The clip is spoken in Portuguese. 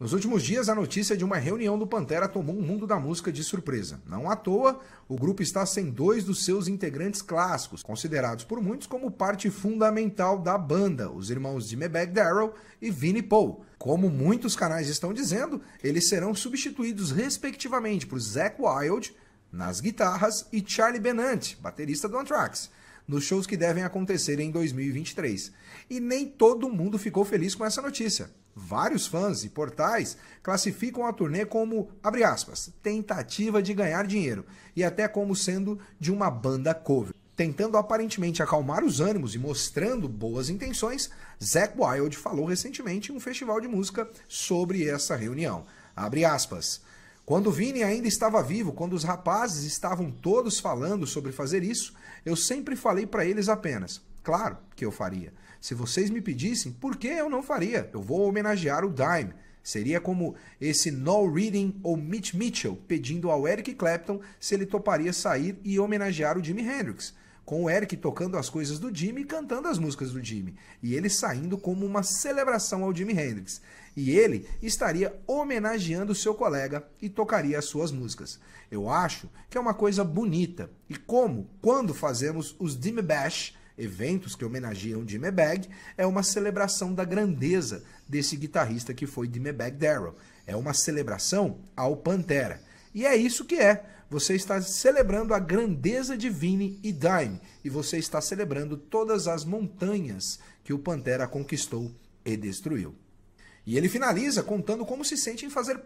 Nos últimos dias, a notícia de uma reunião do Pantera tomou o mundo da música de surpresa. Não à toa, o grupo está sem dois dos seus integrantes clássicos, considerados por muitos como parte fundamental da banda, os irmãos Bag Darrell e Vinnie Paul. Como muitos canais estão dizendo, eles serão substituídos respectivamente por Zack Wild nas guitarras e Charlie Benante, baterista do Anthrax nos shows que devem acontecer em 2023. E nem todo mundo ficou feliz com essa notícia. Vários fãs e portais classificam a turnê como, abre aspas, tentativa de ganhar dinheiro e até como sendo de uma banda cover. Tentando aparentemente acalmar os ânimos e mostrando boas intenções, Zack Wild falou recentemente em um festival de música sobre essa reunião. Abre aspas. Quando o Vini ainda estava vivo, quando os rapazes estavam todos falando sobre fazer isso, eu sempre falei para eles apenas: claro que eu faria. Se vocês me pedissem, por que eu não faria? Eu vou homenagear o Dime. Seria como esse No Reading ou Mitch Mitchell pedindo ao Eric Clapton se ele toparia sair e homenagear o Jimi Hendrix com o Eric tocando as coisas do Jimmy e cantando as músicas do Jimmy, e ele saindo como uma celebração ao Jimi Hendrix. E ele estaria homenageando seu colega e tocaria as suas músicas. Eu acho que é uma coisa bonita. E como, quando fazemos os Jimmy Bash, eventos que homenageiam Jimmy Bag, é uma celebração da grandeza desse guitarrista que foi Jimmy Bag Darrell. É uma celebração ao Pantera. E é isso que é. Você está celebrando a grandeza de Vini e Dime, e você está celebrando todas as montanhas que o Pantera conquistou e destruiu. E ele finaliza contando como se sente em fazer